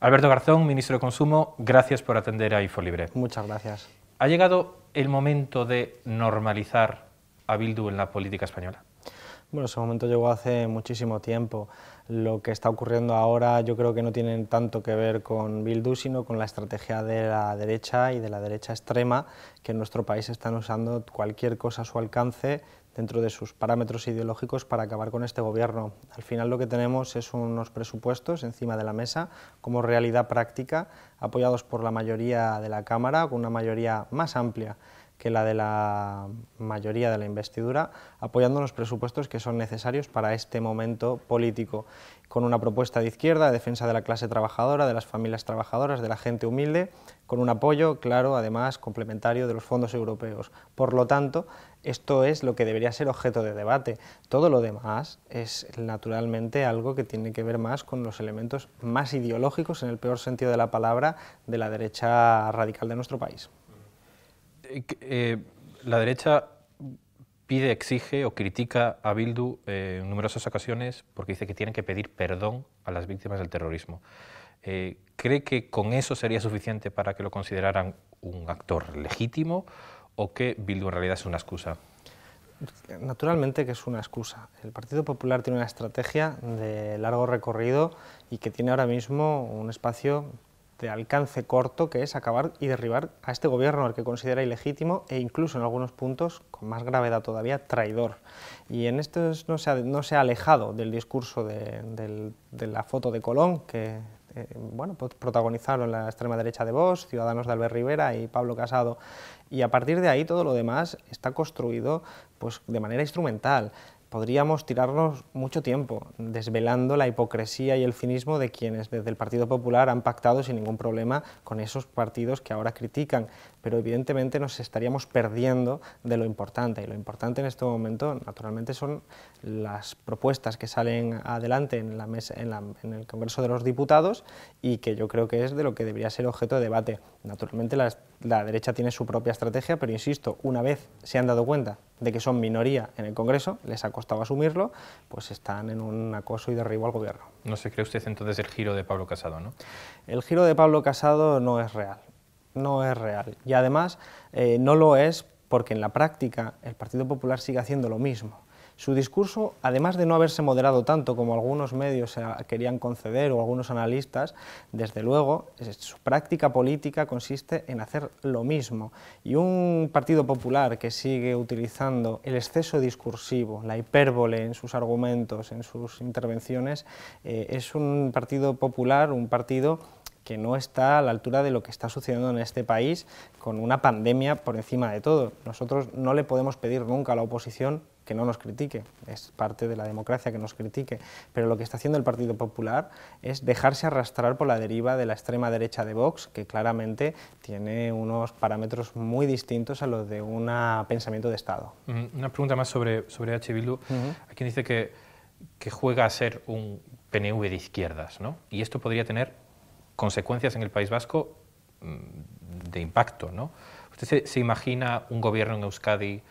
Alberto Garzón, ministro de Consumo, gracias por atender a InfoLibre. Muchas gracias. ¿Ha llegado el momento de normalizar a Bildu en la política española? Bueno, ese momento llegó hace muchísimo tiempo. Lo que está ocurriendo ahora yo creo que no tiene tanto que ver con Bildu, sino con la estrategia de la derecha y de la derecha extrema que en nuestro país están usando cualquier cosa a su alcance dentro de sus parámetros ideológicos para acabar con este gobierno. Al final lo que tenemos es unos presupuestos encima de la mesa como realidad práctica, apoyados por la mayoría de la Cámara, con una mayoría más amplia que la de la mayoría de la investidura, apoyando los presupuestos que son necesarios para este momento político, con una propuesta de izquierda, de defensa de la clase trabajadora, de las familias trabajadoras, de la gente humilde, con un apoyo, claro, además complementario de los fondos europeos. Por lo tanto, esto es lo que debería ser objeto de debate. Todo lo demás es naturalmente algo que tiene que ver más con los elementos más ideológicos, en el peor sentido de la palabra, de la derecha radical de nuestro país. Eh, eh, la derecha pide, exige o critica a Bildu eh, en numerosas ocasiones porque dice que tienen que pedir perdón a las víctimas del terrorismo. ¿Cree que con eso sería suficiente para que lo consideraran un actor legítimo o qué, Bildu en realidad es una excusa? Naturalmente que es una excusa. El Partido Popular tiene una estrategia de largo recorrido y que tiene ahora mismo un espacio de alcance corto que es acabar y derribar a este gobierno al que considera ilegítimo e incluso en algunos puntos, con más gravedad todavía, traidor. Y en esto no se ha, no se ha alejado del discurso de, la foto de Colón que eh, bueno, pues protagonizaron la extrema derecha de Vox, Ciudadanos de Albert Rivera y Pablo Casado y a partir de ahí todo lo demás está construido pues, de manera instrumental. Podríamos tirarnos mucho tiempo desvelando la hipocresía y el cinismo de quienes desde el Partido Popular han pactado sin ningún problema con esos partidos que ahora critican, pero evidentemente nos estaríamos perdiendo de lo importante y lo importante en este momento naturalmente son las propuestas que salen adelante en, la en, el Congreso de los Diputados y que yo creo que es de lo que debería ser objeto de debate. Naturalmente las la derecha tiene su propia estrategia, pero insisto, una vez se han dado cuenta de que son minoría en el Congreso, les ha costado asumirlo, pues están en un acoso y derribo al gobierno. ¿No se cree usted entonces el giro de Pablo Casado, no? El giro de Pablo Casado no es real, no es real. Y además eh, no lo es porque en la práctica el Partido Popular sigue haciendo lo mismo. Su discurso, además de no haberse moderado tanto como algunos medios querían conceder o algunos analistas, desde luego, su práctica política consiste en hacer lo mismo. Y un Partido Popular que sigue utilizando el exceso discursivo, la hipérbole en sus argumentos, en sus intervenciones, eh, es un Partido Popular, un partido que no está a la altura de lo que está sucediendo en este país con una pandemia por encima de todo. Nosotros no le podemos pedir nunca a la oposición que no nos critique, es parte de la democracia que nos critique, pero lo que está haciendo el Partido Popular es dejarse arrastrar por la deriva de la extrema derecha de Vox, que claramente tiene unos parámetros muy distintos a los de un pensamiento de Estado. Una pregunta más sobre, sobre H. Bildu. quien dice que, que juega a ser un PNV de izquierdas, ¿no? Y esto podría tener consecuencias en el País Vasco mm, de impacto, ¿no? ¿Usted se imagina un gobierno en Euskadi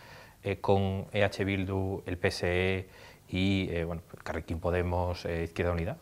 eh, con EH Bildu, el PSE y eh, bueno, pues, Carrequín Podemos, eh, Izquierda Unida?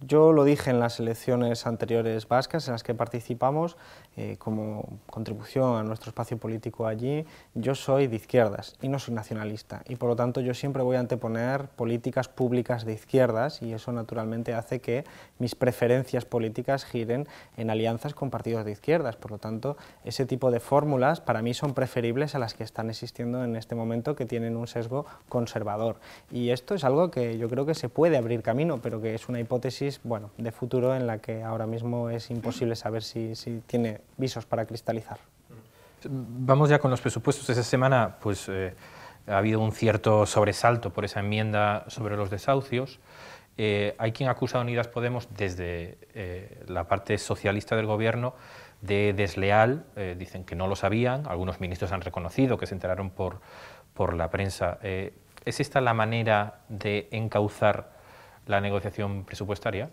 Yo lo dije en las elecciones anteriores vascas en las que participamos, eh, como contribución a nuestro espacio político allí, yo soy de izquierdas y no soy nacionalista y por lo tanto yo siempre voy a anteponer políticas públicas de izquierdas y eso naturalmente hace que mis preferencias políticas giren en alianzas con partidos de izquierdas. Por lo tanto, ese tipo de fórmulas para mí son preferibles a las que están existiendo en este momento que tienen un sesgo conservador. Y esto es algo que yo creo que se puede abrir camino, pero que es una hipótesis bueno, de futuro en la que ahora mismo es imposible saber si, si tiene visos para cristalizar. Vamos ya con los presupuestos. Esa semana pues, eh, ha habido un cierto sobresalto por esa enmienda sobre los desahucios. Eh, hay quien acusa a Unidas Podemos desde eh, la parte socialista del gobierno de desleal, dicen que no lo sabían, algunos ministros han reconocido que se enteraron por, por la prensa. ¿Es esta la manera de encauzar la negociación presupuestaria?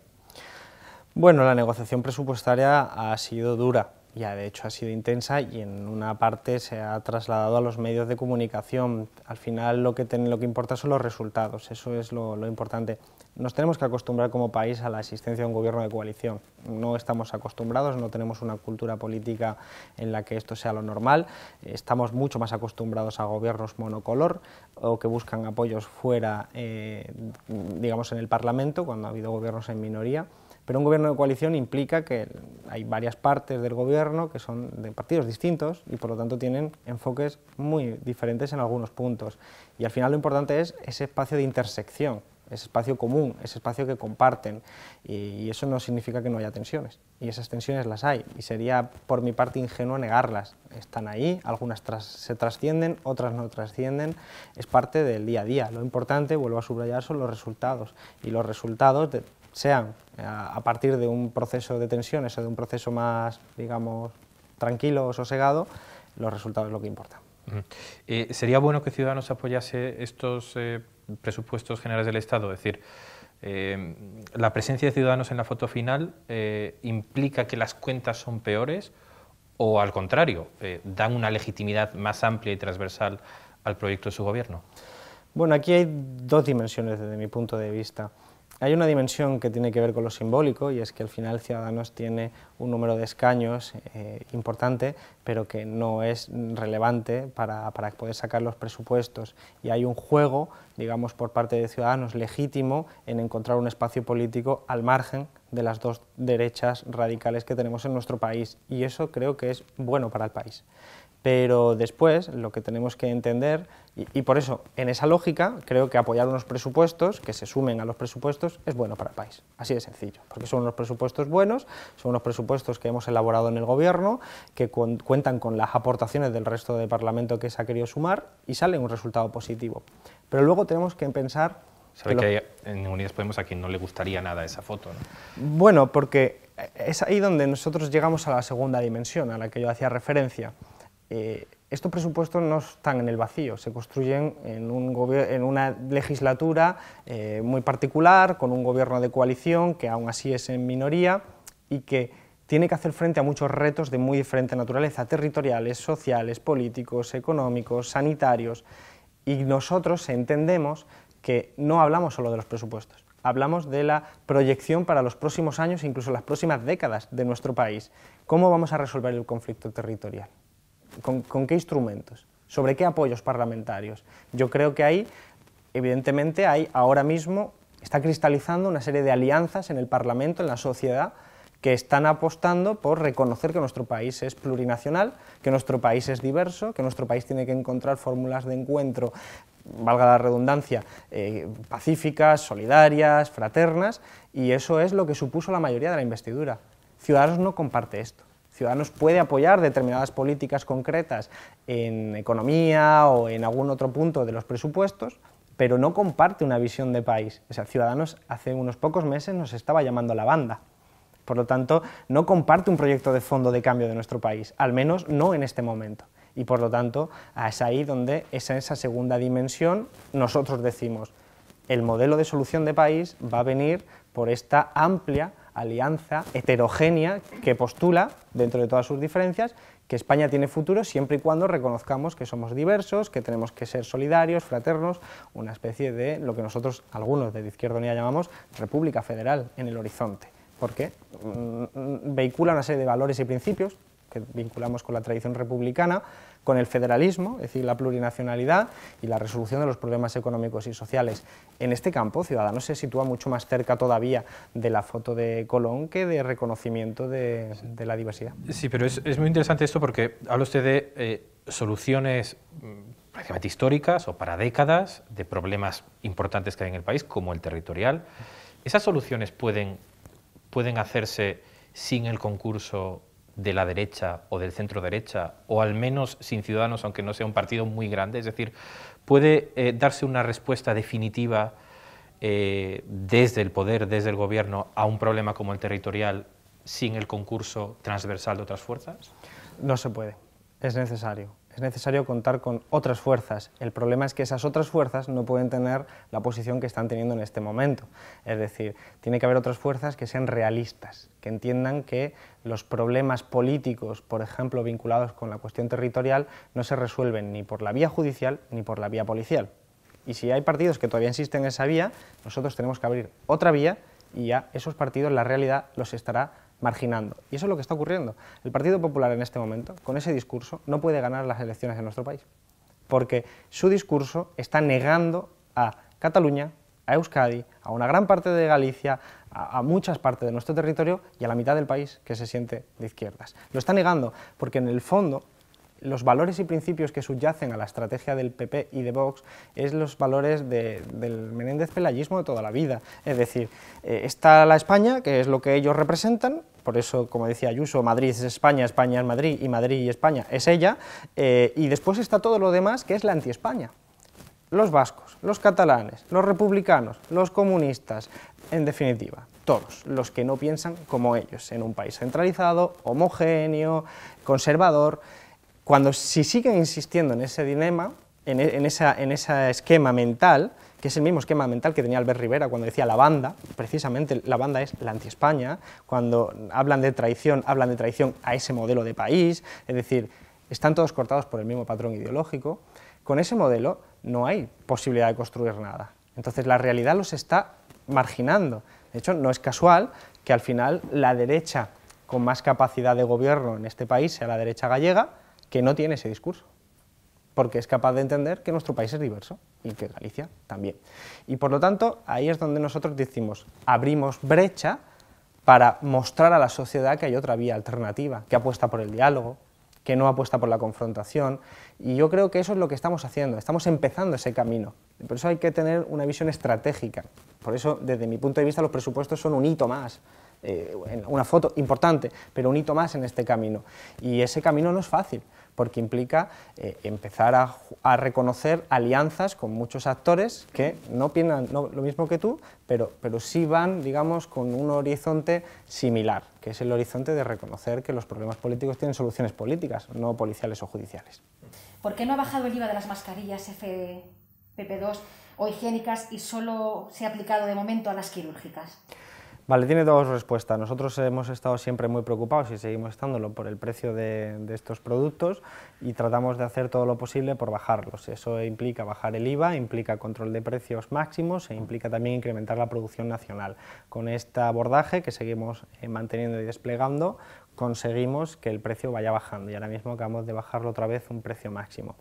Bueno, la negociación presupuestaria ha sido dura, ya de hecho ha sido intensa y en una parte se ha trasladado a los medios de comunicación. Al final lo que, lo que importa son los resultados, eso es lo, importante. Nos tenemos que acostumbrar como país a la existencia de un gobierno de coalición. No estamos acostumbrados, no tenemos una cultura política en la que esto sea lo normal. Estamos mucho más acostumbrados a gobiernos monocolor o que buscan apoyos fuera, eh, digamos, en el Parlamento, cuando ha habido gobiernos en minoría. Pero un gobierno de coalición implica que hay varias partes del gobierno que son de partidos distintos y por lo tanto tienen enfoques muy diferentes en algunos puntos. Y al final lo importante es ese espacio de intersección, ese espacio común, ese espacio que comparten. Y, eso no significa que no haya tensiones. Y esas tensiones las hay. Y sería por mi parte ingenuo negarlas. Están ahí, algunas se trascienden, otras no trascienden. Es parte del día a día. Lo importante, vuelvo a subrayar, son los resultados. Y los resultados de, sean eh, a partir de un proceso de tensiones o de un proceso más, digamos, tranquilo o sosegado, los resultados es lo que importa. Eh, ¿Sería bueno que Ciudadanos apoyase estos eh, presupuestos generales del Estado? Es decir, ¿la presencia de Ciudadanos en la foto final implica que las cuentas son peores o, al contrario, dan una legitimidad más amplia y transversal al proyecto de su gobierno? Bueno, aquí hay dos dimensiones desde mi punto de vista. Hay una dimensión que tiene que ver con lo simbólico y es que al final Ciudadanos tiene un número de escaños eh, importante, pero que no es relevante para, para, poder sacar los presupuestos. Y hay un juego, digamos, por parte de Ciudadanos legítimo en encontrar un espacio político al margen de las dos derechas radicales que tenemos en nuestro país. Y eso creo que es bueno para el país pero después lo que tenemos que entender, y, por eso en esa lógica creo que apoyar unos presupuestos que se sumen a los presupuestos es bueno para el país, así de sencillo, porque son unos presupuestos buenos, son unos presupuestos que hemos elaborado en el gobierno, que cuentan con las aportaciones del resto del Parlamento que se ha querido sumar y sale un resultado positivo. Pero luego tenemos que pensar... ¿Sabe que, hay, en Unidas Podemos a quien no le gustaría nada esa foto? Bueno, porque es ahí donde nosotros llegamos a la segunda dimensión a la que yo hacía referencia eh, estos presupuestos no están en el vacío, se construyen en, una legislatura eh, muy particular, con un gobierno de coalición que aún así es en minoría y que tiene que hacer frente a muchos retos de muy diferente naturaleza, territoriales, sociales, políticos, económicos, sanitarios, y nosotros entendemos que no hablamos solo de los presupuestos, hablamos de la proyección para los próximos años, incluso las próximas décadas de nuestro país. ¿Cómo vamos a resolver el conflicto territorial? con, qué instrumentos, sobre qué apoyos parlamentarios. Yo creo que ahí, evidentemente, hay ahora mismo, está cristalizando una serie de alianzas en el Parlamento, en la sociedad, que están apostando por reconocer que nuestro país es plurinacional, que nuestro país es diverso, que nuestro país tiene que encontrar fórmulas de encuentro, valga la redundancia, eh, pacíficas, solidarias, fraternas, y eso es lo que supuso la mayoría de la investidura. Ciudadanos no comparte esto. Ciudadanos puede apoyar determinadas políticas concretas en economía o en algún otro punto de los presupuestos, pero no comparte una visión de país. O sea, Ciudadanos hace unos pocos meses nos estaba llamando a la banda. Por lo tanto, no comparte un proyecto de fondo de cambio de nuestro país, al menos no en este momento. Y por lo tanto, es ahí donde esa segunda dimensión nosotros decimos, el modelo de solución de país va a venir por esta amplia alianza heterogénea que postula, dentro de todas sus diferencias, que España tiene futuro siempre y cuando reconozcamos que somos diversos, que tenemos que ser solidarios, fraternos, una especie de lo que nosotros, algunos de izquierda unida, llamamos República Federal en el horizonte, porque qué? Mm, mm, vehicula una serie de valores y principios que vinculamos con la tradición republicana, con el federalismo, es decir, la plurinacionalidad y la resolución de los problemas económicos y sociales. En este campo, Ciudadanos se sitúa mucho más cerca todavía de la foto de Colón que de reconocimiento de, la diversidad. Sí, pero es, muy interesante esto porque habla usted de eh, soluciones mm, prácticamente históricas o para décadas de problemas importantes que hay en el país, como el territorial. ¿Esas soluciones pueden, pueden hacerse sin el concurso de la derecha o del centro derecha, o al menos sin Ciudadanos, aunque no sea un partido muy grande. Es decir, puede eh, darse una respuesta definitiva eh, desde el poder, desde el gobierno, a un problema como el territorial sin el concurso transversal de otras fuerzas? No se puede, es necesario es necesario contar con otras fuerzas. El problema es que esas otras fuerzas no pueden tener la posición que están teniendo en este momento. Es decir, tiene que haber otras fuerzas que sean realistas, que entiendan que los problemas políticos, por ejemplo, vinculados con la cuestión territorial, no se resuelven ni por la vía judicial ni por la vía policial. Y si hay partidos que todavía insisten en esa vía, nosotros tenemos que abrir otra vía y ya esos partidos la realidad los estará marginando. Y eso es lo que está ocurriendo. El Partido Popular en este momento, con ese discurso, no puede ganar las elecciones en nuestro país, porque su discurso está negando a Cataluña, a Euskadi, a una gran parte de Galicia, a, a, muchas partes de nuestro territorio y a la mitad del país que se siente de izquierdas. Lo está negando porque en el fondo los valores y principios que subyacen a la estrategia del PP y de Vox es los valores del Menéndez Pelayismo de toda la vida. Es decir, eh, está la España, que es lo que ellos representan, por eso, como decía Ayuso, Madrid es España, España es Madrid y Madrid y España es ella, eh, y después está todo lo demás que es la anti-España. Los vascos, los catalanes, los republicanos, los comunistas, en definitiva, todos los que no piensan como ellos, en un país centralizado, homogéneo, conservador. Cuando si siguen insistiendo en ese dilema, en, ese en esquema mental, que es el mismo esquema mental que tenía Albert Rivera cuando decía la banda, precisamente la banda es la anti-España, cuando hablan de traición, hablan de traición a ese modelo de país, es decir, están todos cortados por el mismo patrón ideológico, con ese modelo no hay posibilidad de construir nada. Entonces la realidad los está marginando. De hecho, no es casual que al final la derecha con más capacidad de gobierno en este país sea la derecha gallega, que no tiene ese discurso, porque es capaz de entender que nuestro país es diverso y que Galicia también. Y por lo tanto, ahí es donde nosotros decimos, abrimos brecha para mostrar a la sociedad que hay otra vía alternativa, que apuesta por el diálogo, que no apuesta por la confrontación. Y yo creo que eso es lo que estamos haciendo, estamos empezando ese camino. Por eso hay que tener una visión estratégica. Por eso, desde mi punto de vista, los presupuestos son un hito más eh, una foto importante, pero un hito más en este camino. Y ese camino no es fácil, porque implica eh, empezar a, reconocer alianzas con muchos actores que no piensan lo mismo que tú, pero, pero sí van, digamos, con un horizonte similar, que es el horizonte de reconocer que los problemas políticos tienen soluciones políticas, no policiales o judiciales. ¿Por qué no ha bajado el IVA de las mascarillas FP2 o higiénicas y solo se ha aplicado de momento a las quirúrgicas? Vale, tiene dos respuestas. Nosotros hemos estado siempre muy preocupados y seguimos estándolo por el precio de, estos productos y tratamos de hacer todo lo posible por bajarlos. Eso implica bajar el IVA, implica control de precios máximos e implica también incrementar la producción nacional. Con este abordaje que seguimos eh, manteniendo y desplegando, conseguimos que el precio vaya bajando y ahora mismo acabamos de bajarlo otra vez un precio máximo.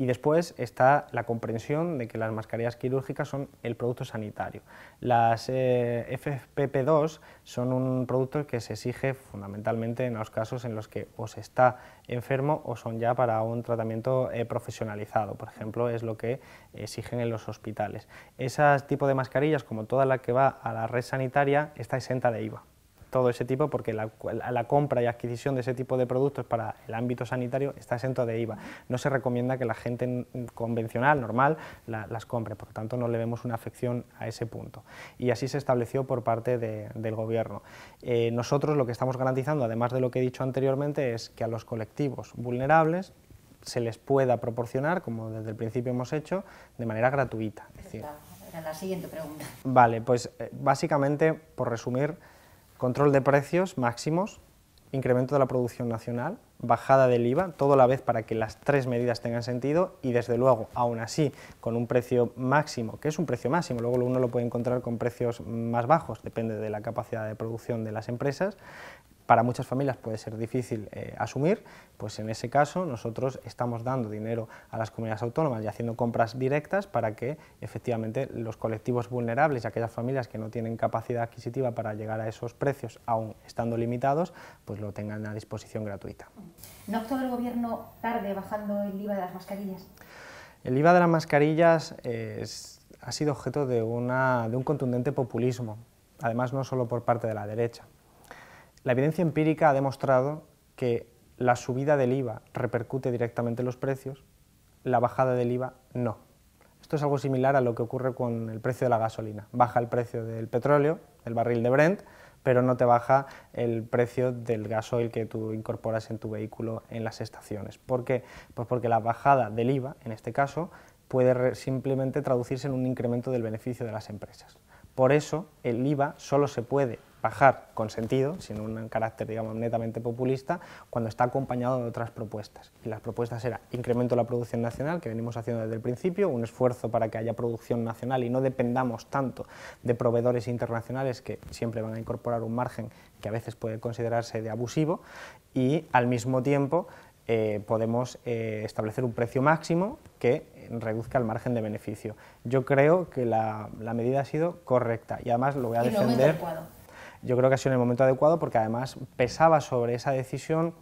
Y después está la comprensión de que las mascarillas quirúrgicas son el producto sanitario. Las eh, FFP2 son un producto que se exige fundamentalmente en los casos en los que o se está enfermo o son ya para un tratamiento eh, profesionalizado. Por ejemplo, es lo que exigen en los hospitales. Ese tipo de mascarillas, como toda la que va a la red sanitaria, está exenta de IVA todo ese tipo, porque la, compra y adquisición de ese tipo de productos para el ámbito sanitario está exento de IVA. No se recomienda que la gente convencional, normal, las compre, por lo tanto no le vemos una afección a ese punto. Y así se estableció por parte del Gobierno. Eh, nosotros lo que estamos garantizando, además de lo que he dicho anteriormente, es que a los colectivos vulnerables se les pueda proporcionar, como desde el principio hemos hecho, de manera gratuita. la siguiente pregunta. Vale, pues eh, básicamente, por resumir, control de precios máximos, incremento de la producción nacional, bajada del IVA, todo a la vez para que las tres medidas tengan sentido y desde luego, aún así, con un precio máximo, que es un precio máximo, luego uno lo puede encontrar con precios más bajos, depende de la capacidad de producción de las empresas, para muchas familias puede ser difícil eh, asumir, pues en ese caso nosotros estamos dando dinero a las comunidades autónomas y haciendo compras directas para que efectivamente los colectivos vulnerables y aquellas familias que no tienen capacidad adquisitiva para llegar a esos precios, aún estando limitados, pues lo tengan a disposición gratuita. ¿No actuó el gobierno tarde bajando el IVA de las mascarillas? El IVA de las mascarillas eh, ha sido objeto de un contundente populismo, además no solo por parte de la derecha. La evidencia empírica ha demostrado que la subida del IVA repercute directamente en los precios, la bajada del IVA no. Esto es algo similar a lo que ocurre con el precio de la gasolina. Baja el precio del petróleo, del barril de Brent, pero no te baja el precio del gasoil que tú incorporas en tu vehículo en las estaciones. ¿Por qué? Pues porque la bajada del IVA, en este caso, puede simplemente traducirse en un incremento del beneficio de las empresas. Por eso el IVA solo se puede bajar con sentido, sin un carácter digamos netamente populista, cuando está acompañado de otras propuestas. Y las propuestas eran incremento de la producción nacional, que venimos haciendo desde el principio, un esfuerzo para que haya producción nacional y no dependamos tanto de proveedores internacionales que siempre van a incorporar un margen que a veces puede considerarse de abusivo, y al mismo tiempo eh, podemos eh, establecer un precio máximo que reduzca el margen de beneficio. Yo creo que la, medida ha sido correcta y además lo voy a defender. Yo creo que ha sido en el momento adecuado porque además pesaba sobre esa decisión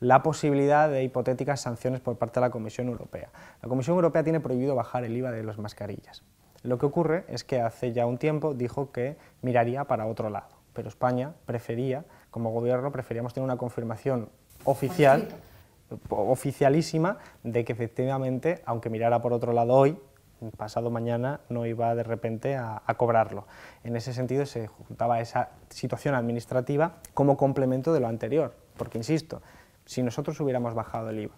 la posibilidad de hipotéticas sanciones por parte de la Comisión Europea. La Comisión Europea tiene prohibido bajar el IVA de las mascarillas. Lo que ocurre es que hace ya un tiempo dijo que miraría para otro lado, pero España prefería, como gobierno, preferíamos tener una confirmación oficial oficialísima de que efectivamente, aunque mirara por otro lado hoy, pasado mañana no iba de repente a, cobrarlo. En ese sentido se juntaba esa situación administrativa como complemento de lo anterior, porque insisto, si nosotros hubiéramos bajado el IVA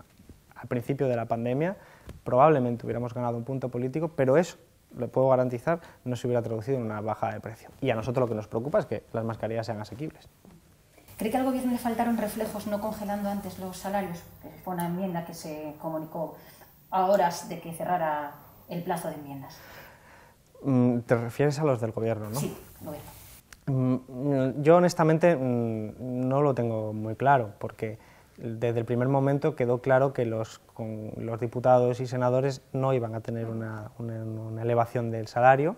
al principio de la pandemia, probablemente hubiéramos ganado un punto político, pero eso lo puedo garantizar, no se hubiera traducido en una bajada de precio. Y a nosotros lo que nos preocupa es que las mascarillas sean asequibles. ¿Cree que al Gobierno le faltaron reflejos no congelando antes los salarios? Pues fue una enmienda que se comunicó a horas de que cerrara el plazo de enmiendas. Mm, Te refieres a los del Gobierno, ¿no? Sí, Gobierno. Mm, yo honestamente mm, no lo tengo muy claro, porque desde el primer momento quedó claro que los, los diputados y senadores no iban a tener una, elevación del salario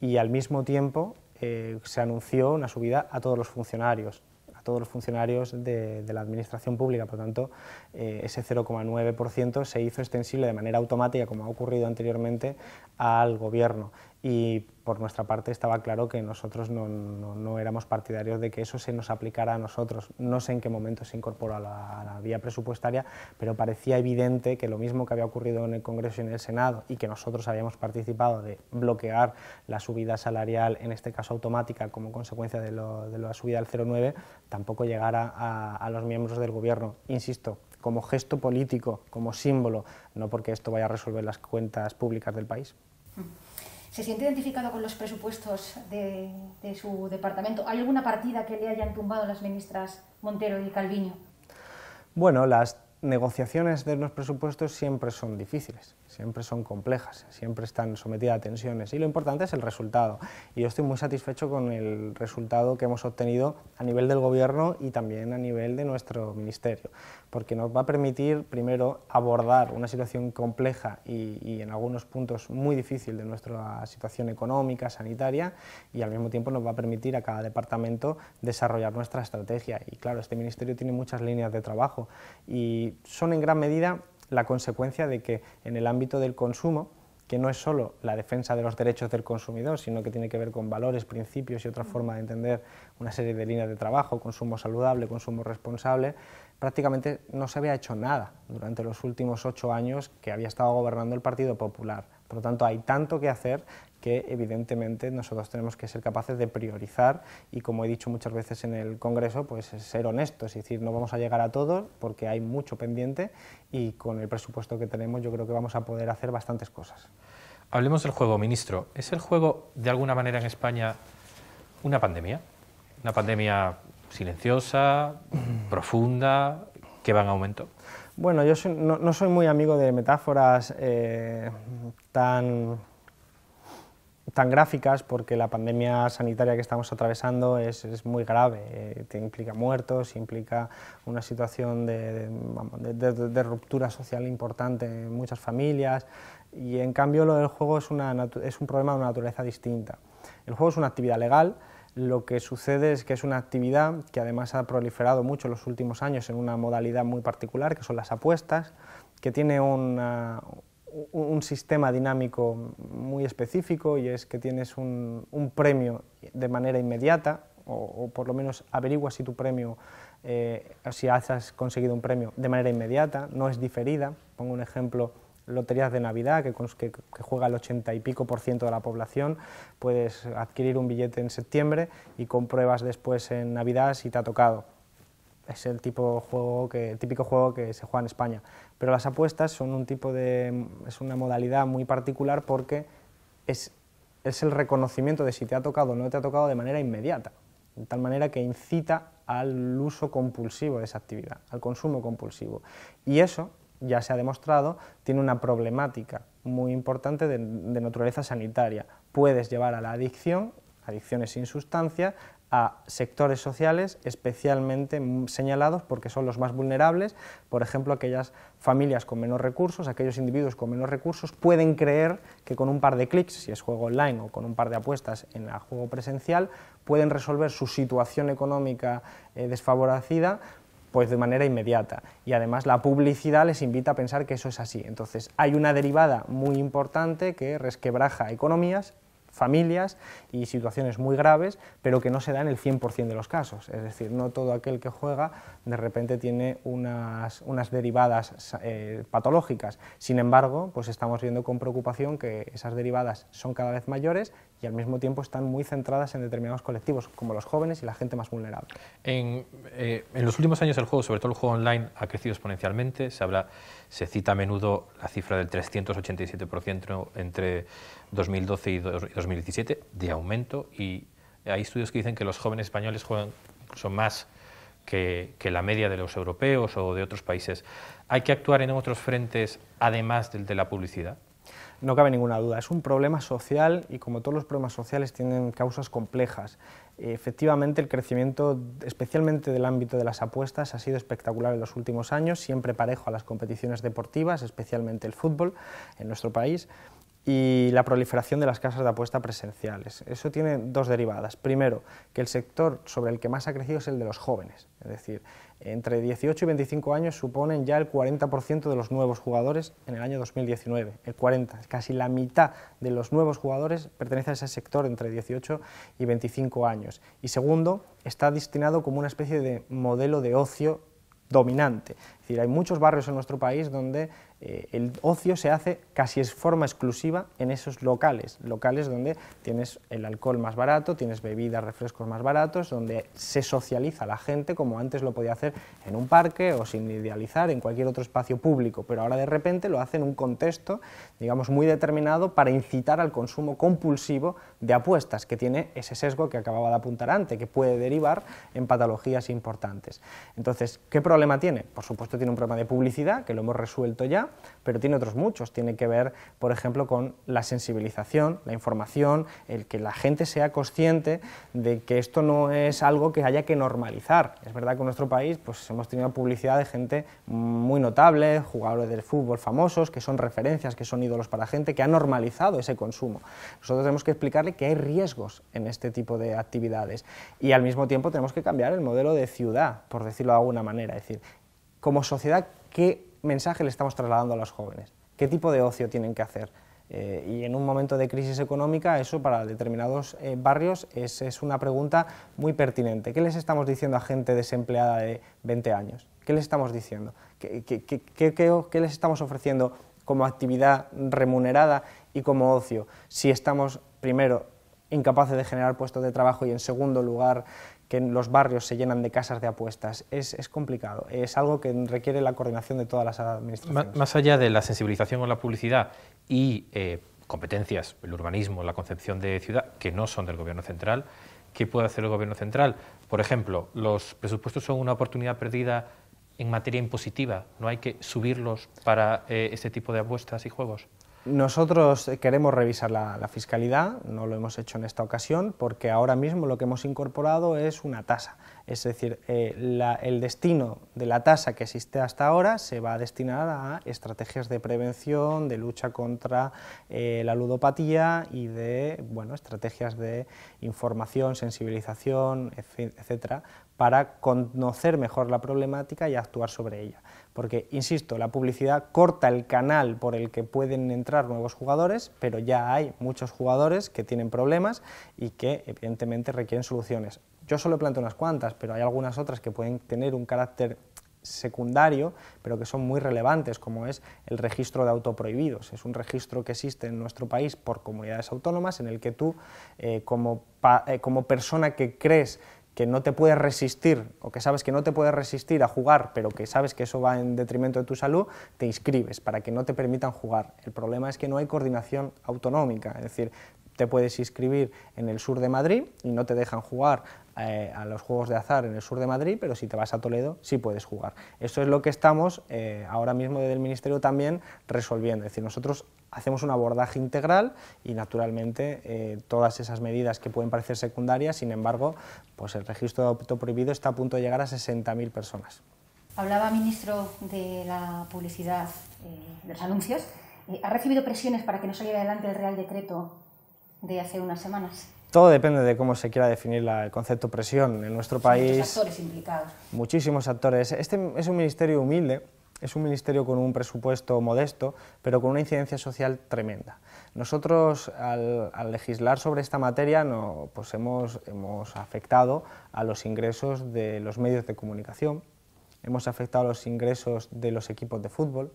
y al mismo tiempo eh, se anunció una subida a todos los funcionarios todos los funcionarios de, la administración pública. Por lo tanto, eh, ese 0,9% se hizo extensible de manera automática, como ha ocurrido anteriormente, al gobierno y por nuestra parte estaba claro que nosotros no, éramos partidarios de que eso se nos aplicara a nosotros. No sé en qué momento se incorporó a la, vía presupuestaria, pero parecía evidente que lo mismo que había ocurrido en el Congreso y en el Senado y que nosotros habíamos participado de bloquear la subida salarial, en este caso automática, como consecuencia de, la subida al 0,9, tampoco llegara a, los miembros del Gobierno. Insisto, como gesto político, como símbolo, no porque esto vaya a resolver las cuentas públicas del país. Mm. ¿Se siente identificado con los presupuestos de, su departamento? ¿Hay alguna partida que le hayan tumbado las ministras Montero y Calviño? Bueno, las negociaciones de los presupuestos siempre son difíciles, siempre son complejas, siempre están sometidas a tensiones y lo importante es el resultado. Y yo estoy muy satisfecho con el resultado que hemos obtenido a nivel del Gobierno y también a nivel de nuestro Ministerio, porque nos va a permitir primero abordar una situación compleja y, en algunos puntos muy difícil de nuestra situación económica, sanitaria y al mismo tiempo nos va a permitir a cada departamento desarrollar nuestra estrategia. Y claro, este Ministerio tiene muchas líneas de trabajo y son en gran medida la consecuencia de que en el ámbito del consumo, que no es solo la defensa de los derechos del consumidor, sino que tiene que ver con valores, principios y otra mm. forma de entender una serie de líneas de trabajo, consumo saludable, consumo responsable, prácticamente no se había hecho nada durante los últimos ocho años que había estado gobernando el Partido Popular. Por lo tanto, hay tanto que hacer que evidentemente nosotros tenemos que ser capaces de priorizar y como he dicho muchas veces en el Congreso, pues ser honestos, es decir, no vamos a llegar a todos porque hay mucho pendiente y con el presupuesto que tenemos yo creo que vamos a poder hacer bastantes cosas. Hablemos del juego, ministro. ¿Es el juego de alguna manera en España una pandemia? Una pandemia silenciosa, profunda, que va en aumento. Bueno, yo no, soy muy amigo de metáforas eh, tan tan gráficas porque la pandemia sanitaria que estamos atravesando es, es muy grave, eh, implica muertos, implica una situación de, de, ruptura social importante en muchas familias y en cambio lo del juego es, una, es un problema de una naturaleza distinta. El juego es una actividad legal, lo que sucede es que es una actividad que además ha proliferado mucho en los últimos años en una modalidad muy particular, que son las apuestas, que tiene una, un sistema dinámico muy específico y es que tienes un, premio de manera inmediata o, por lo menos averigua si tu premio, eh, si has conseguido un premio de manera inmediata, no es diferida. Pongo un ejemplo, loterías de Navidad, que, juega el 80 y pico por ciento de la población, puedes adquirir un billete en septiembre y compruebas después en Navidad si te ha tocado. Es el tipo juego el típico juego que se juega en España. Pero las apuestas son un tipo de, es una modalidad muy particular porque es, es el reconocimiento de si te ha tocado o no te ha tocado de manera inmediata, de tal manera que incita al uso compulsivo de esa actividad, al consumo compulsivo. Y eso, ya se ha demostrado, tiene una problemática muy importante de, de naturaleza sanitaria. Puedes llevar a la adicción adicciones sin sustancia, a sectores sociales especialmente señalados porque son los más vulnerables, por ejemplo, aquellas familias con menos recursos, aquellos individuos con menos recursos pueden creer que con un par de clics, si es juego online o con un par de apuestas en el juego presencial, pueden resolver su situación económica eh, desfavorecida pues de manera inmediata. Y además la publicidad les invita a pensar que eso es así. Entonces hay una derivada muy importante que resquebraja economías familias y situaciones muy graves, pero que no se da en el 100% de los casos. Es decir, no todo aquel que juega de repente tiene unas, unas derivadas eh, patológicas. Sin embargo, pues estamos viendo con preocupación que esas derivadas son cada vez mayores y al mismo tiempo están muy centradas en determinados colectivos, como los jóvenes y la gente más vulnerable. En, eh, en los últimos años el juego, sobre todo el juego online, ha crecido exponencialmente. Se, habla, se cita a menudo la cifra del 387% entre 2012 y 2017 de aumento y hay estudios que dicen que los jóvenes españoles juegan son más que, que, la media de los europeos o de otros países. ¿Hay que actuar en otros frentes además del de la publicidad? No cabe ninguna duda, es un problema social y como todos los problemas sociales tienen causas complejas. Efectivamente, el crecimiento, especialmente del ámbito de las apuestas, ha sido espectacular en los últimos años, siempre parejo a las competiciones deportivas, especialmente el fútbol en nuestro país y la proliferación de las casas de apuesta presenciales. Eso tiene dos derivadas. Primero, que el sector sobre el que más ha crecido es el de los jóvenes, es decir, entre 18 y 25 años suponen ya el 40% de los nuevos jugadores en el año 2019, el 40, casi la mitad de los nuevos jugadores pertenece a ese sector entre 18 y 25 años. Y segundo, está destinado como una especie de modelo de ocio dominante decir, hay muchos barrios en nuestro país donde eh, el ocio se hace casi de forma exclusiva en esos locales, locales donde tienes el alcohol más barato, tienes bebidas, refrescos más baratos, donde se socializa la gente como antes lo podía hacer en un parque o sin idealizar en cualquier otro espacio público, pero ahora de repente lo hace en un contexto, digamos, muy determinado para incitar al consumo compulsivo de apuestas, que tiene ese sesgo que acababa de apuntar antes, que puede derivar en patologías importantes. Entonces, ¿qué problema tiene? Por supuesto tiene un problema de publicidad, que lo hemos resuelto ya, pero tiene otros muchos. Tiene que ver, por ejemplo, con la sensibilización, la información, el que la gente sea consciente de que esto no es algo que haya que normalizar. Es verdad que en nuestro país pues, hemos tenido publicidad de gente muy notable, jugadores del fútbol famosos, que son referencias, que son ídolos para gente, que ha normalizado ese consumo. Nosotros tenemos que explicarle que hay riesgos en este tipo de actividades y al mismo tiempo tenemos que cambiar el modelo de ciudad, por decirlo de alguna manera. Es decir, como sociedad, ¿qué mensaje le estamos trasladando a los jóvenes? ¿Qué tipo de ocio tienen que hacer? Eh, y en un momento de crisis económica, eso para determinados eh, barrios es, una pregunta muy pertinente. ¿Qué les estamos diciendo a gente desempleada de 20 años? ¿Qué les estamos diciendo? qué les estamos ofreciendo como actividad remunerada y como ocio? Si estamos, primero, incapaces de generar puestos de trabajo y, en segundo lugar, que los barrios se llenan de casas de apuestas. Es, complicado, es algo que requiere la coordinación de todas las administraciones. Más allá de la sensibilización o la publicidad y eh, competencias, el urbanismo, la concepción de ciudad, que no son del Gobierno central, ¿qué puede hacer el Gobierno central? Por ejemplo, los presupuestos son una oportunidad perdida en materia impositiva, no hay que subirlos para eh, ese tipo de apuestas y juegos. Nosotros queremos revisar la, fiscalidad, no lo hemos hecho en esta ocasión, porque ahora mismo lo que hemos incorporado es una tasa. Es decir, eh, el destino de la tasa que existe hasta ahora se va a destinar a estrategias de prevención, de lucha contra eh, la ludopatía y de bueno, estrategias de información, sensibilización, etcétera, para conocer mejor la problemática y actuar sobre ella. Porque, insisto, la publicidad corta el canal por el que pueden entrar nuevos jugadores, pero ya hay muchos jugadores que tienen problemas y que evidentemente requieren soluciones. Yo solo planteo unas cuantas, pero hay algunas otras que pueden tener un carácter secundario, pero que son muy relevantes, como es el registro de autoprohibidos. Es un registro que existe en nuestro país por comunidades autónomas en el que tú, eh, como, eh, como persona que crees que no te puedes resistir o que sabes que no te puedes resistir a jugar, pero que sabes que eso va en detrimento de tu salud, te inscribes para que no te permitan jugar. El problema es que no hay coordinación autonómica, es decir, te puedes inscribir en el sur de Madrid y no te dejan jugar eh, a los juegos de azar en el sur de Madrid, pero si te vas a Toledo sí puedes jugar. Eso es lo que estamos eh, ahora mismo desde el Ministerio también resolviendo. Es decir, nosotros hacemos un abordaje integral y naturalmente eh, todas esas medidas que pueden parecer secundarias, sin embargo, pues el registro de opto prohibido está a punto de llegar a 60.000 personas. Hablaba, ministro, de la publicidad, de los anuncios. ¿Ha recibido presiones para que no saliera adelante el Real Decreto de hace unas semanas? Todo depende de cómo se quiera definir el concepto presión. En nuestro país... Muchos actores implicados. Muchísimos actores. Este es un ministerio humilde, es un ministerio con un presupuesto modesto, pero con una incidencia social tremenda. Nosotros, al, legislar sobre esta materia, no, pues hemos, hemos afectado a los ingresos de los medios de comunicación, hemos afectado a los ingresos de los equipos de fútbol,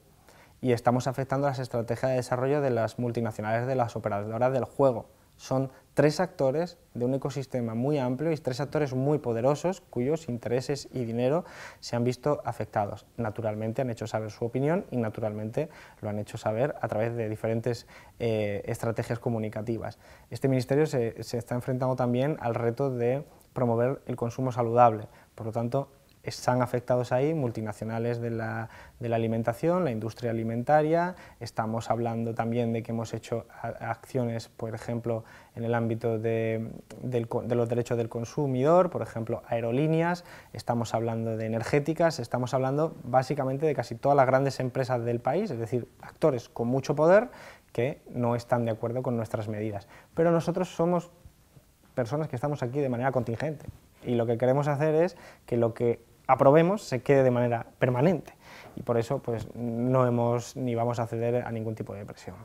y estamos afectando las estrategias de desarrollo de las multinacionales de las operadoras del juego. Son tres actores de un ecosistema muy amplio y tres actores muy poderosos cuyos intereses y dinero se han visto afectados. Naturalmente han hecho saber su opinión y naturalmente lo han hecho saber a través de diferentes eh, estrategias comunicativas. Este ministerio se, se está enfrentando también al reto de promover el consumo saludable. Por lo tanto, están afectados ahí multinacionales de la, alimentación, la industria alimentaria, estamos hablando también de que hemos hecho acciones, por ejemplo, en el ámbito de los derechos del consumidor, por ejemplo, aerolíneas, estamos hablando de energéticas, estamos hablando básicamente de casi todas las grandes empresas del país, es decir, actores con mucho poder que no están de acuerdo con nuestras medidas. Pero nosotros somos personas que estamos aquí de manera contingente y lo que queremos hacer es que lo que aprobemos se quede de manera permanente. Y por eso pues, no hemos ni vamos a ceder a ningún tipo de presión.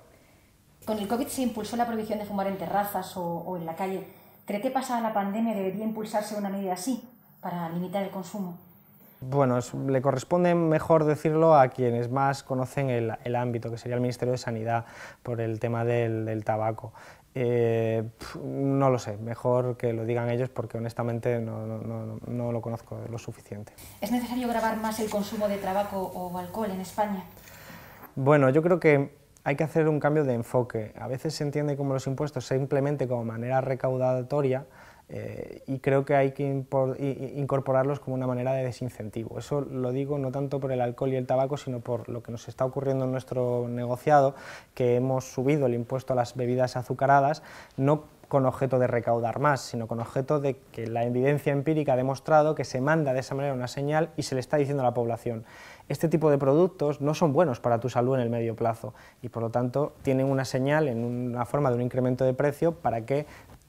Con el COVID se impulsó la prohibición de fumar en terrazas o, en la calle. ¿Cree que pasada la pandemia debería impulsarse una medida así para limitar el consumo? Bueno, le corresponde mejor decirlo a quienes más conocen el, ámbito, que sería el Ministerio de Sanidad, por el tema del tabaco. Eh, no lo sé, mejor que lo digan ellos porque honestamente no, lo conozco lo suficiente. ¿Es necesario grabar más el consumo de tabaco o alcohol en España? Bueno, yo creo que hay que hacer un cambio de enfoque. A veces se entiende como los impuestos simplemente como manera recaudatoria, eh, y creo que hay que incorporarlos como una manera de desincentivo. Eso lo digo no tanto por el alcohol y el tabaco, sino por lo que nos está ocurriendo en nuestro negociado, que hemos subido el impuesto a las bebidas azucaradas, no con objeto de recaudar más, sino con objeto de que la evidencia empírica ha demostrado que se manda de esa manera una señal y se le está diciendo a la población, este tipo de productos no son buenos para tu salud en el medio plazo y por lo tanto tienen una señal en una forma de un incremento de precio para que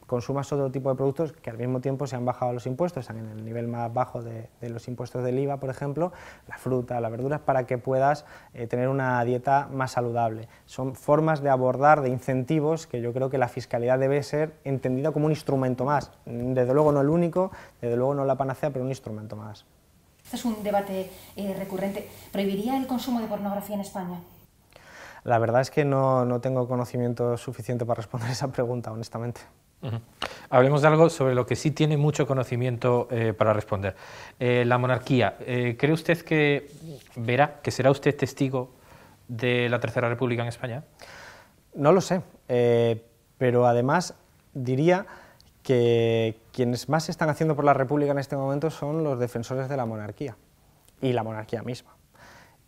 consumas otro tipo de productos que al mismo tiempo se han bajado los impuestos, están en el nivel más bajo de, los impuestos del IVA, por ejemplo, la fruta, las verduras, para que puedas eh, tener una dieta más saludable. Son formas de abordar, de incentivos, que yo creo que la fiscalidad debe ser entendida como un instrumento más. Desde luego no el único, desde luego no la panacea, pero un instrumento más. Este es un debate eh, recurrente. ¿Prohibiría el consumo de pornografía en España? La verdad es que no, no tengo conocimiento suficiente para responder esa pregunta, honestamente. Hablemos de algo sobre lo que sí tiene mucho conocimiento eh, para responder. Eh, la monarquía. Eh, ¿Cree usted que verá, que será usted testigo de la Tercera República en España? No lo sé, pero además diría que quienes más se están haciendo por la República en este momento son los defensores de la monarquía y la monarquía misma.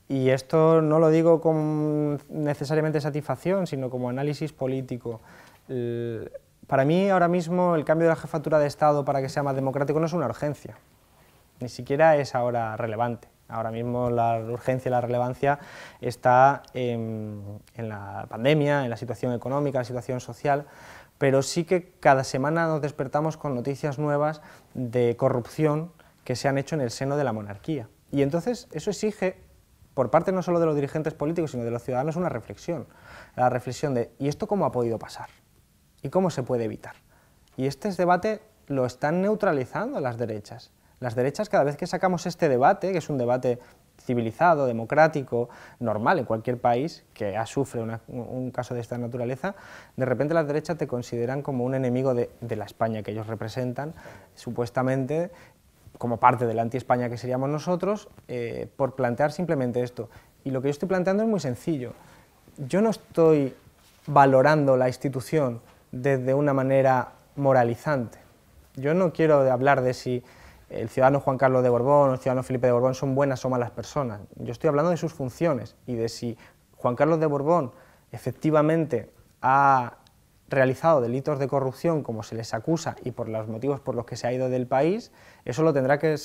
Y esto no lo digo con necesariamente satisfacción, sino como análisis político. Para mí, ahora mismo, el cambio de la jefatura de Estado para que sea más democrático no es una urgencia, ni siquiera es ahora relevante. Ahora mismo la urgencia y la relevancia está en, la pandemia, en la situación económica, la situación social, pero sí que cada semana nos despertamos con noticias nuevas de corrupción que se han hecho en el seno de la monarquía. Y entonces eso exige, por parte no solo de los dirigentes políticos, sino de los ciudadanos, una reflexión. La reflexión de, ¿y esto cómo ha podido pasar? y cómo se puede evitar. Y este debate lo están neutralizando las derechas. Las derechas cada vez que sacamos este debate, que es un debate civilizado, democrático, normal en cualquier país que sufre un caso de esta naturaleza, de repente las derechas te consideran como un enemigo de, la España que ellos representan, supuestamente como parte de la anti-España que seríamos nosotros, eh, por plantear simplemente esto. Y lo que yo estoy planteando es muy sencillo. Yo no estoy valorando la institución, desde una manera moralizante. Yo no quiero hablar de si el ciudadano Juan Carlos de Borbón o el ciudadano Felipe de Borbón son buenas o malas personas. Yo estoy hablando de sus funciones y de si Juan Carlos de Borbón efectivamente ha realizado delitos de corrupción como se les acusa y por los motivos por los que se ha ido del país, eso lo tendrá que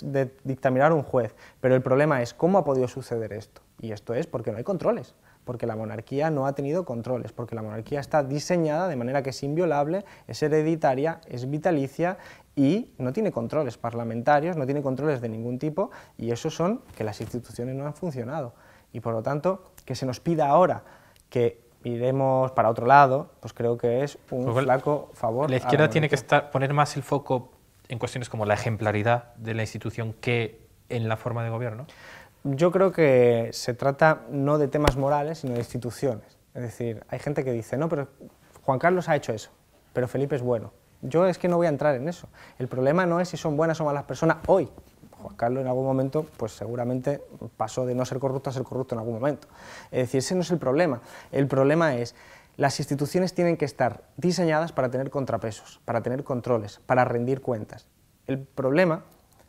dictaminar un juez. Pero el problema es cómo ha podido suceder esto. Y esto es porque no hay controles porque la monarquía no ha tenido controles, porque la monarquía está diseñada de manera que es inviolable, es hereditaria, es vitalicia y no tiene controles parlamentarios, no tiene controles de ningún tipo y eso son que las instituciones no han funcionado. Y por lo tanto, que se nos pida ahora que iremos para otro lado, pues creo que es un flaco favor. La izquierda tiene que estar, poner más el foco en cuestiones como la ejemplaridad de la institución que en la forma de gobierno yo creo que se trata no de temas morales, sino de instituciones. Es decir, hay gente que dice, no, pero Juan Carlos ha hecho eso, pero Felipe es bueno. Yo es que no voy a entrar en eso. El problema no es si son buenas o malas personas hoy. Juan Carlos en algún momento, pues seguramente pasó de no ser corrupto a ser corrupto en algún momento. Es decir, ese no es el problema. El problema es, las instituciones tienen que estar diseñadas para tener contrapesos, para tener controles, para rendir cuentas. El problema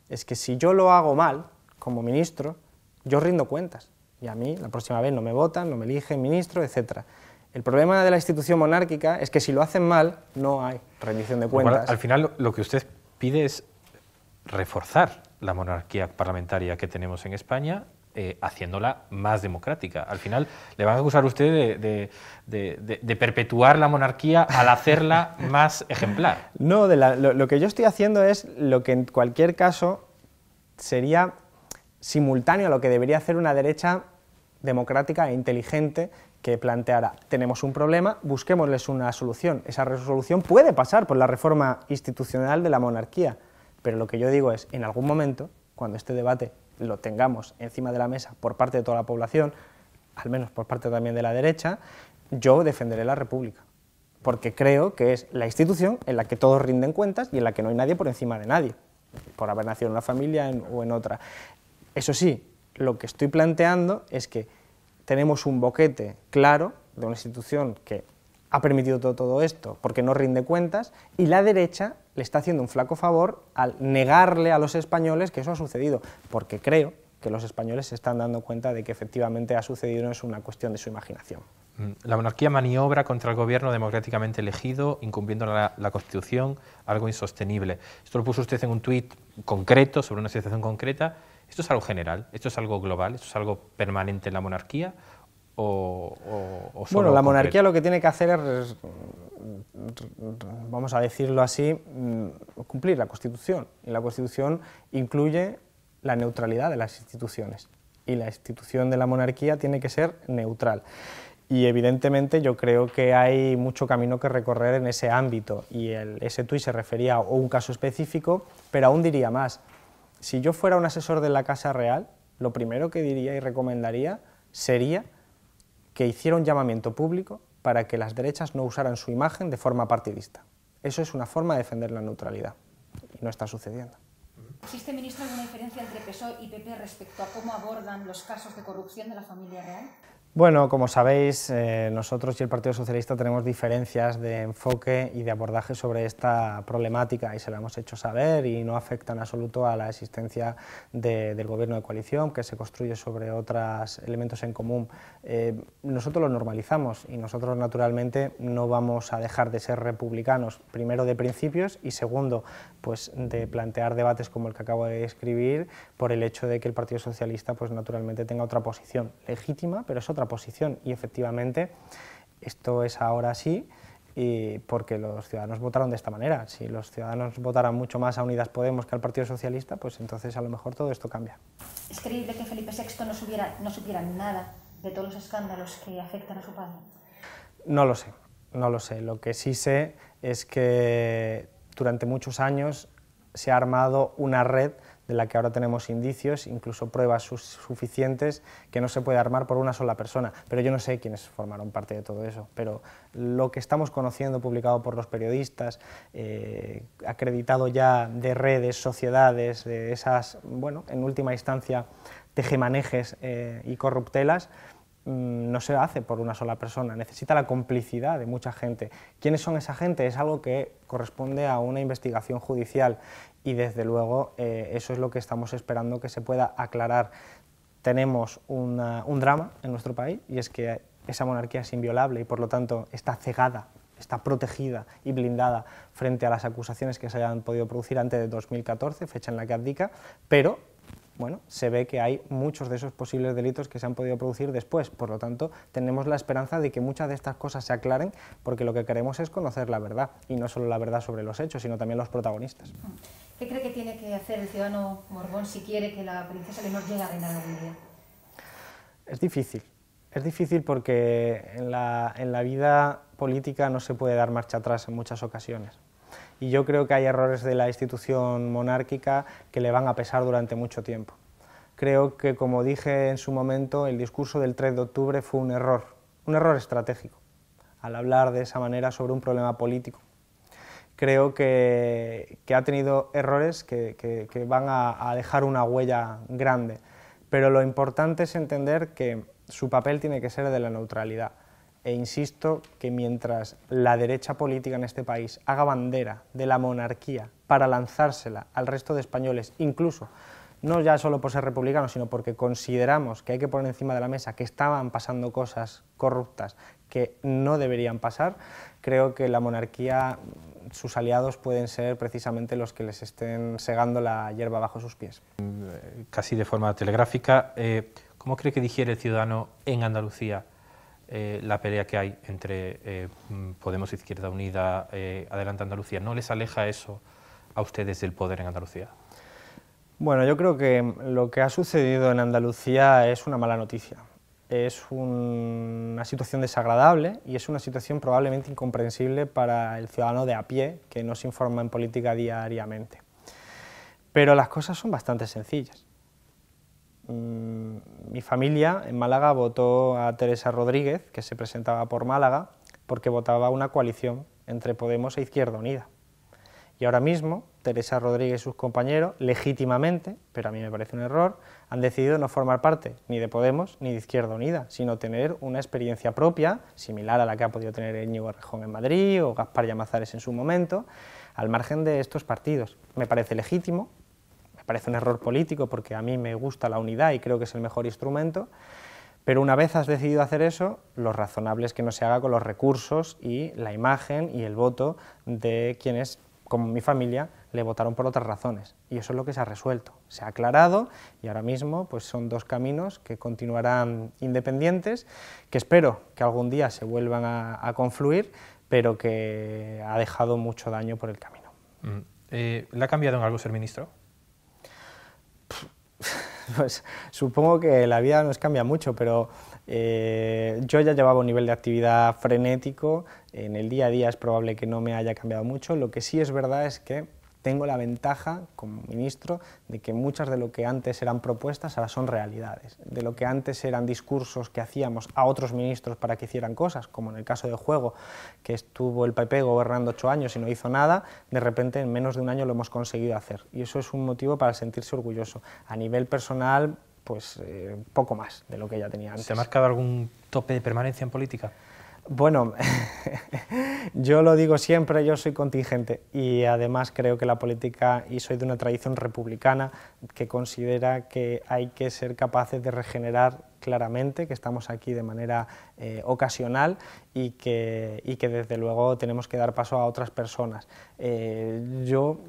es que si yo lo hago mal, como ministro, yo rindo cuentas y a mí la próxima vez no me votan, no me eligen ministro, etc. El problema de la institución monárquica es que si lo hacen mal, no hay rendición de cuentas. al final lo que usted pide es reforzar la monarquía parlamentaria que tenemos en España eh, haciéndola más democrática. Al final le van a acusar a usted de, perpetuar la monarquía al hacerla más ejemplar. No, lo, que yo estoy haciendo es lo que en cualquier caso sería simultáneo a lo que debería hacer una derecha democrática e inteligente que planteara, tenemos un problema, busquémosles una solución. Esa resolución puede pasar por la reforma institucional de la monarquía, pero lo que yo digo es, en algún momento, cuando este debate lo tengamos encima de la mesa por parte de toda la población, al menos por parte también de la derecha, yo defenderé la República, porque creo que es la institución en la que todos rinden cuentas y en la que no hay nadie por encima de nadie por haber nacido en una familia o en otra. Eso sí, lo que estoy planteando es que tenemos un boquete claro de una institución que ha permitido todo, esto porque no rinde cuentas y la derecha le está haciendo un flaco favor al negarle a los españoles que eso ha sucedido, porque creo que los españoles se están dando cuenta de que efectivamente ha sucedido, no es una cuestión de su imaginación. Mm, la monarquía maniobra contra el gobierno democráticamente elegido, incumpliendo la, Constitución, algo insostenible. Esto lo puso usted en un tuit concreto, sobre una situación concreta, ¿Esto es algo general? ¿Esto es algo global? ¿Esto es algo permanente en la monarquía? O, bueno, la monarquía lo que tiene que hacer es, vamos a decirlo así, mm, cumplir la Constitución. Y la Constitución incluye la neutralidad de las instituciones. Y la institución de la monarquía tiene que ser neutral. Y evidentemente yo creo que hay mucho camino que recorrer en ese ámbito. Y ese tuit se refería a un caso específico, pero aún diría más si yo fuera un asesor de la Casa Real, lo primero que diría y recomendaría sería que hiciera un llamamiento público para que las derechas no usaran su imagen de forma partidista. Eso es una forma de defender la neutralidad y no está sucediendo. ¿Existe, ministro, alguna diferencia entre PSOE y PP respecto a cómo abordan los casos de corrupción de la familia real? Bueno, como sabéis, eh, nosotros y el Partido Socialista tenemos diferencias de enfoque y de abordaje sobre esta problemática y se la hemos hecho saber y no afecta en absoluto a la existencia del gobierno de coalición que se construye sobre otros elementos en común. Eh, nosotros lo normalizamos y nosotros naturalmente no vamos a dejar de ser republicanos, primero de principios y segundo, pues de plantear debates como el que acabo de describir por el hecho de que el Partido Socialista pues naturalmente tenga otra posición legítima, pero es otra y efectivamente, esto es ahora sí y porque los ciudadanos votaron de esta manera. Si los ciudadanos votaran mucho más a Unidas Podemos que al Partido Socialista, pues entonces a lo mejor todo esto cambia. ¿Es creíble que Felipe VI no, supiera, no supiera nada de todos los escándalos que afectan a su padre? No lo sé, no lo sé. Lo que sí sé es que durante muchos años se ha armado una red de la que ahora tenemos indicios, incluso pruebas suficientes que no se puede armar por una sola persona. Pero yo no sé quiénes formaron parte de todo eso. Pero lo que estamos conociendo, publicado por los periodistas, eh, acreditado ya de redes, sociedades, de esas, bueno, en última instancia, tejemanejes eh, y corruptelas, Mm, no se hace por una sola persona, necesita la complicidad de mucha gente. ¿Quiénes son esa gente? Es algo que corresponde a una investigación judicial y desde luego eh, eso es lo que estamos esperando que se pueda aclarar. Tenemos un drama en nuestro país y es que esa monarquía es inviolable y por lo tanto está cegada, está protegida y blindada frente a las acusaciones que se hayan podido producir antes de 2014, fecha en la que abdica, pero bueno, se ve que hay muchos de esos posibles delitos que se han podido producir después. Por lo tanto, tenemos la esperanza de que muchas de estas cosas se aclaren porque lo que queremos es conocer la verdad y no solo la verdad sobre los hechos, sino también los protagonistas. ¿Qué cree que tiene que hacer el ciudadano Morbón si quiere que la princesa Leonor llegue a reinar algún Es difícil. Es difícil porque en la, en la vida política no se puede dar marcha atrás en muchas ocasiones y yo creo que hay errores de la institución monárquica que le van a pesar durante mucho tiempo. Creo que, como dije en su momento, el discurso del 3 de octubre fue un error, un error estratégico, al hablar de esa manera sobre un problema político. Creo que, ha tenido errores que, van a dejar una huella grande, pero lo importante es entender que su papel tiene que ser de la neutralidad e insisto que mientras la derecha política en este país haga bandera de la monarquía para lanzársela al resto de españoles, incluso no ya solo por ser republicanos, sino porque consideramos que hay que poner encima de la mesa que estaban pasando cosas corruptas que no deberían pasar, creo que la monarquía, sus aliados pueden ser precisamente los que les estén segando la hierba bajo sus pies. Eh, casi de forma telegráfica, eh, ¿cómo cree que digiere el ciudadano en Andalucía? Eh, la pelea que hay entre eh, Podemos e Izquierda Unida, eh, Adelante Andalucía, ¿no les aleja eso a ustedes del poder en Andalucía? Bueno, yo creo que lo que ha sucedido en Andalucía es una mala noticia. Es una situación desagradable y es una situación probablemente incomprensible para el ciudadano de a pie que no se informa en política diariamente. Pero las cosas son bastante sencillas. Mm, mi familia en Málaga votó a Teresa Rodríguez, que se presentaba por Málaga, porque votaba una coalición entre Podemos e Izquierda Unida. Y ahora mismo, Teresa Rodríguez y sus compañeros, legítimamente, pero a mí me parece un error, han decidido no formar parte ni de Podemos ni de Izquierda Unida, sino tener una experiencia propia, similar a la que ha podido tener Íñigo Arrejón en Madrid o Gaspar Llamazares en su momento, al margen de estos partidos. Me parece legítimo, parece un error político porque a mí me gusta la unidad y creo que es el mejor instrumento, pero una vez has decidido hacer eso, lo razonable es que no se haga con los recursos y la imagen y el voto de quienes, como mi familia, le votaron por otras razones. Y eso es lo que se ha resuelto. Se ha aclarado y ahora mismo pues, son dos caminos que continuarán independientes, que espero que algún día se vuelvan a, confluir, pero que ha dejado mucho daño por el camino. Mm. Eh, ¿Le ha cambiado en algo ser ministro? pues supongo que la vida nos cambia mucho, pero eh, yo ya llevaba un nivel de actividad frenético, en el día a día es probable que no me haya cambiado mucho, lo que sí es verdad es que tengo la ventaja como ministro de que muchas de lo que antes eran propuestas ahora son realidades, de lo que antes eran discursos que hacíamos a otros ministros para que hicieran cosas, como en el caso de Juego, que estuvo el PP gobernando ocho años y no hizo nada, de repente en menos de un año lo hemos conseguido hacer y eso es un motivo para sentirse orgulloso. A nivel personal, pues eh, poco más de lo que ya tenía antes. ¿Se ha marcado algún tope de permanencia en política? Bueno, yo lo digo siempre, yo soy contingente y además creo que la política, y soy de una tradición republicana que considera que hay que ser capaces de regenerar claramente, que estamos aquí de manera eh, ocasional y que, que, desde luego tenemos que dar paso a otras personas. Eh, yo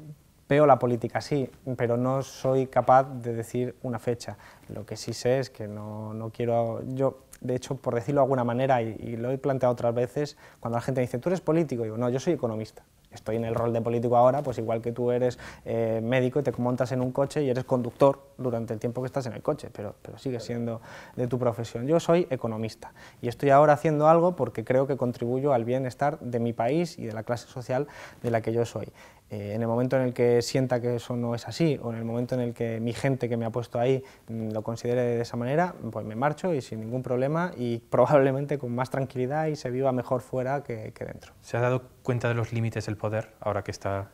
veo la política sí, pero no soy capaz de decir una fecha. Lo que sí sé es que no, no quiero... Yo de hecho, por decirlo de alguna manera, y, lo he planteado otras veces, cuando la gente me dice, tú eres político, digo, no, yo soy economista. Estoy en el rol de político ahora, pues igual que tú eres eh, médico y te montas en un coche y eres conductor durante el tiempo que estás en el coche, pero, pero sigue siendo de tu profesión. Yo soy economista y estoy ahora haciendo algo porque creo que contribuyo al bienestar de mi país y de la clase social de la que yo soy. Eh, en el momento en el que sienta que eso no es así o en el momento en el que mi gente que me ha puesto ahí mm, lo considere de esa manera, pues me marcho y sin ningún problema y probablemente con más tranquilidad y se viva mejor fuera que, dentro. ¿Se ha dado cuenta de los límites del poder ahora que está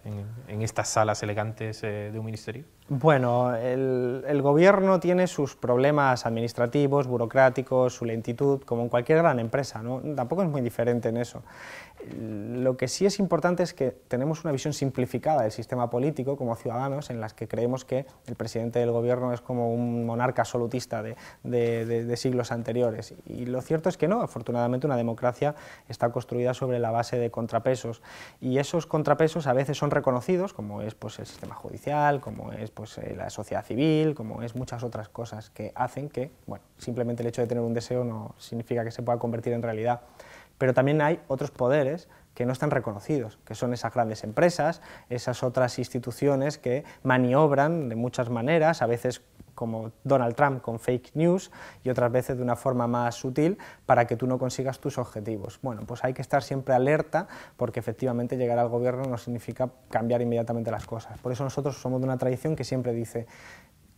en, estas salas elegantes eh, de un ministerio? Bueno, el, el, gobierno tiene sus problemas administrativos, burocráticos, su lentitud, como en cualquier gran empresa, ¿no? Tampoco es muy diferente en eso lo que sí es importante es que tenemos una visión simplificada del sistema político como ciudadanos en las que creemos que el presidente del gobierno es como un monarca absolutista de, siglos anteriores. Y lo cierto es que no, afortunadamente una democracia está construida sobre la base de contrapesos y esos contrapesos a veces son reconocidos, como es pues, el sistema judicial, como es pues, eh, la sociedad civil, como es muchas otras cosas que hacen que simplemente el hecho de tener un deseo no significa que se pueda convertir en realidad. Pero también hay otros poderes que no están reconocidos, que son esas grandes empresas, esas otras instituciones que maniobran de muchas maneras, a veces como Donald Trump con fake news y otras veces de una forma más sutil para que tú no consigas tus objetivos. Bueno, pues hay que estar siempre alerta porque efectivamente llegar al gobierno no significa cambiar inmediatamente las cosas. Por eso nosotros somos de una tradición que siempre dice,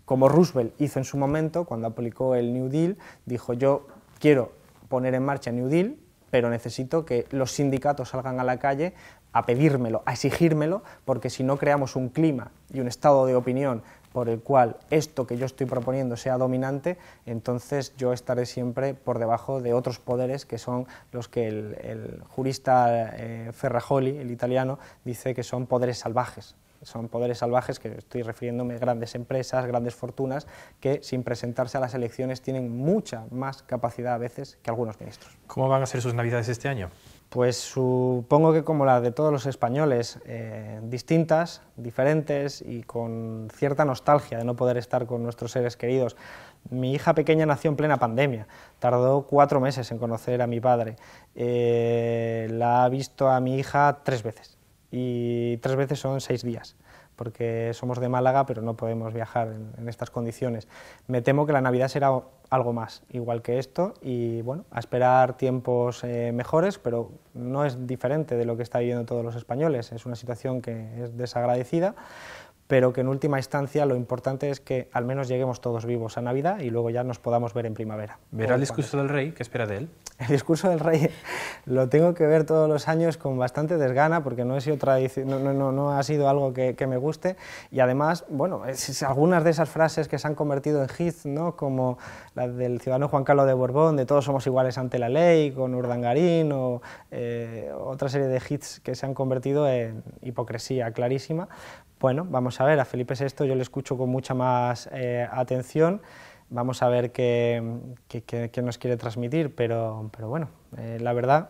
como Roosevelt hizo en su momento cuando aplicó el New Deal, dijo yo quiero poner en marcha el New Deal, pero necesito que los sindicatos salgan a la calle a pedírmelo, a exigírmelo, porque si no creamos un clima y un estado de opinión por el cual esto que yo estoy proponiendo sea dominante, entonces yo estaré siempre por debajo de otros poderes que son los que el, jurista eh, Ferrajoli, el italiano, dice que son poderes salvajes son poderes salvajes que estoy refiriéndome a grandes empresas, grandes fortunas, que sin presentarse a las elecciones tienen mucha más capacidad a veces que algunos ministros. ¿Cómo van a ser sus navidades este año? Pues supongo que como las de todos los españoles, eh, distintas, diferentes y con cierta nostalgia de no poder estar con nuestros seres queridos. Mi hija pequeña nació en plena pandemia, tardó cuatro meses en conocer a mi padre. Eh, la ha visto a mi hija tres veces y tres veces son seis días, porque somos de Málaga, pero no podemos viajar en, estas condiciones. Me temo que la Navidad será algo más, igual que esto, y bueno, a esperar tiempos eh, mejores, pero no es diferente de lo que está viviendo todos los españoles, es una situación que es desagradecida, pero que en última instancia lo importante es que al menos lleguemos todos vivos a Navidad y luego ya nos podamos ver en primavera. ¿Verá el discurso del rey? ¿Qué espera de él? El discurso del rey lo tengo que ver todos los años con bastante desgana porque no, no, ha sido algo que, me guste y además, bueno, algunas de esas frases que se han convertido en hits, ¿no? como la del ciudadano Juan Carlos de Borbón, de todos somos iguales ante la ley, con Urdangarín o eh, otra serie de hits que se han convertido en hipocresía clarísima, bueno, vamos a ver, a Felipe esto. yo le escucho con mucha más eh, atención, vamos a ver qué, nos quiere transmitir, pero, pero bueno, eh, la verdad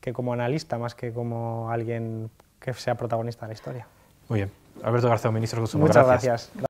que como analista más que como alguien que sea protagonista de la historia. Muy bien. Alberto García, ministro de Consumo. Muchas gracias.